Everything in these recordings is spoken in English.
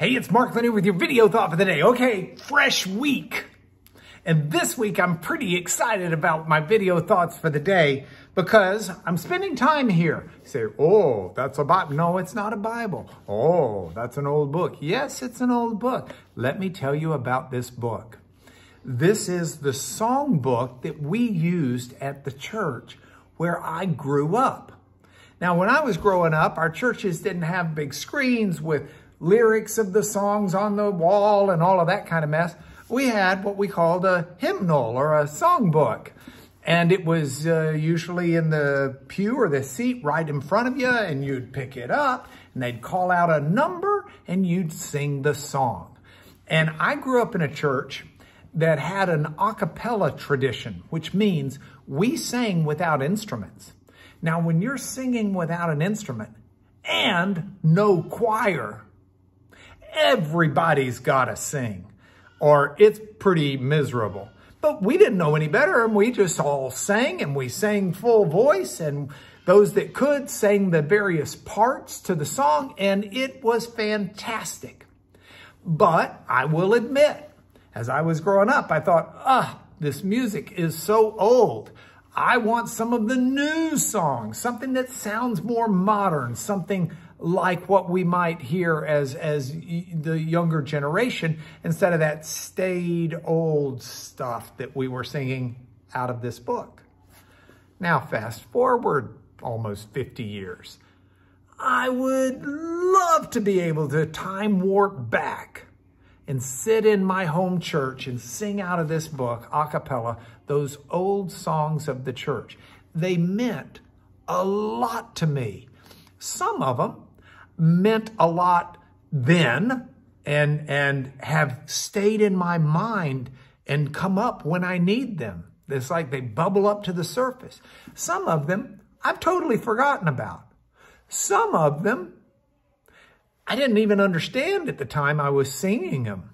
Hey, it's Mark Leonard with your video thought for the day. Okay, fresh week. And this week, I'm pretty excited about my video thoughts for the day because I'm spending time here. You say, oh, that's a Bible. No, it's not a Bible. Oh, that's an old book. Yes, it's an old book. Let me tell you about this book. This is the song book that we used at the church where I grew up. Now, when I was growing up, our churches didn't have big screens with lyrics of the songs on the wall and all of that kind of mess, we had what we called a hymnal or a songbook. And it was uh, usually in the pew or the seat right in front of you, and you'd pick it up, and they'd call out a number, and you'd sing the song. And I grew up in a church that had an a cappella tradition, which means we sang without instruments. Now, when you're singing without an instrument and no choir, everybody's got to sing or it's pretty miserable. But we didn't know any better and we just all sang and we sang full voice and those that could sang the various parts to the song and it was fantastic. But I will admit, as I was growing up, I thought, ah, this music is so old. I want some of the new songs, something that sounds more modern, something like what we might hear as, as the younger generation instead of that staid old stuff that we were singing out of this book. Now, fast forward almost 50 years. I would love to be able to time warp back and sit in my home church and sing out of this book a cappella those old songs of the church. They meant a lot to me. Some of them meant a lot then and and have stayed in my mind and come up when I need them. It's like they bubble up to the surface. Some of them I've totally forgotten about. Some of them I didn't even understand at the time I was singing them.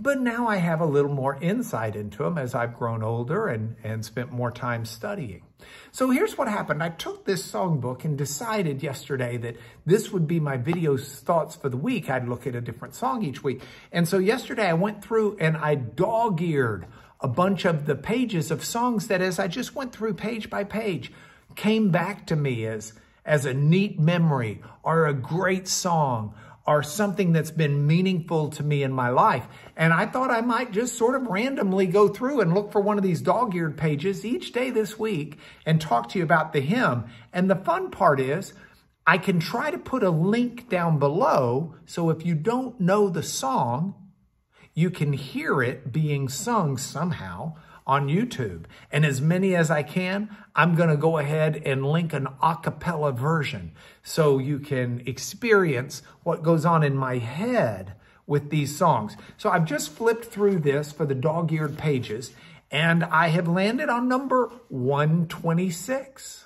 But now I have a little more insight into them as I've grown older and, and spent more time studying. So here's what happened. I took this songbook and decided yesterday that this would be my video thoughts for the week. I'd look at a different song each week. And so yesterday I went through and I dog-eared a bunch of the pages of songs that as I just went through page by page came back to me as, as a neat memory or a great song or something that's been meaningful to me in my life. And I thought I might just sort of randomly go through and look for one of these dog-eared pages each day this week and talk to you about the hymn. And the fun part is I can try to put a link down below so if you don't know the song, you can hear it being sung somehow on YouTube. And as many as I can, I'm going to go ahead and link an acapella version so you can experience what goes on in my head with these songs. So I've just flipped through this for the dog-eared pages, and I have landed on number 126.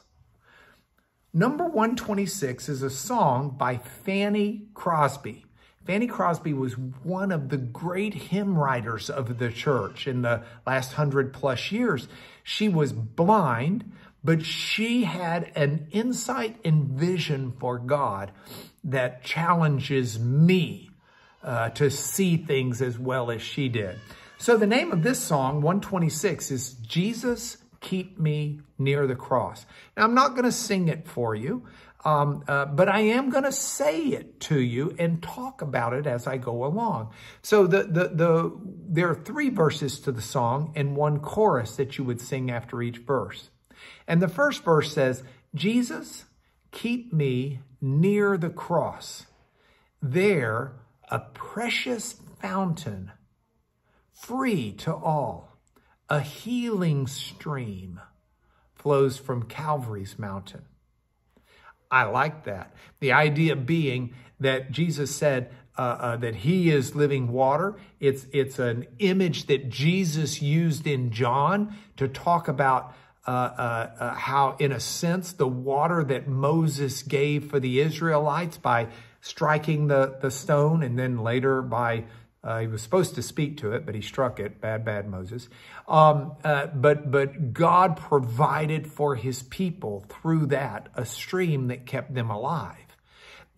Number 126 is a song by Fanny Crosby. Fanny Crosby was one of the great hymn writers of the church in the last hundred plus years. She was blind, but she had an insight and vision for God that challenges me uh, to see things as well as she did. So the name of this song, 126, is Jesus Keep Me Near the Cross. Now, I'm not going to sing it for you. Um, uh, but I am going to say it to you and talk about it as I go along. So the, the, the, there are three verses to the song and one chorus that you would sing after each verse. And the first verse says, Jesus, keep me near the cross. There, a precious fountain, free to all, a healing stream flows from Calvary's mountain. I like that. The idea being that Jesus said uh, uh, that he is living water. It's, it's an image that Jesus used in John to talk about uh, uh, uh how, in a sense, the water that Moses gave for the Israelites by striking the, the stone and then later by uh, he was supposed to speak to it, but he struck it. Bad, bad Moses. Um, uh, but, but God provided for his people through that a stream that kept them alive.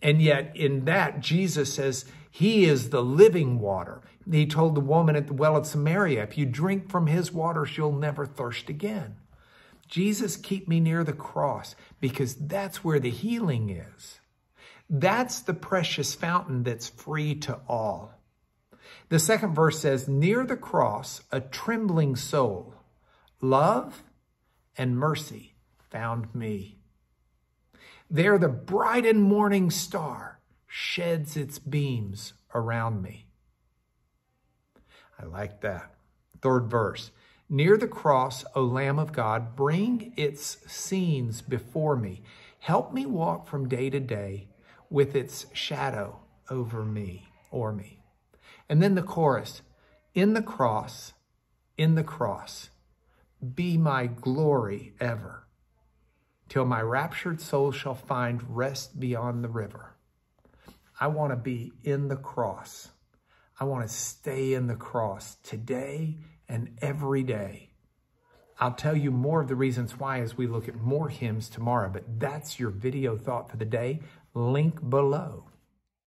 And yet, in that, Jesus says, He is the living water. He told the woman at the well of Samaria, If you drink from His water, you'll never thirst again. Jesus, keep me near the cross because that's where the healing is. That's the precious fountain that's free to all. The second verse says, Near the cross, a trembling soul, love and mercy found me. There the bright and morning star sheds its beams around me. I like that. Third verse, Near the cross, O Lamb of God, bring its scenes before me. Help me walk from day to day with its shadow over me or me. And then the chorus, in the cross, in the cross, be my glory ever, till my raptured soul shall find rest beyond the river. I want to be in the cross. I want to stay in the cross today and every day. I'll tell you more of the reasons why as we look at more hymns tomorrow, but that's your video thought for the day. Link below.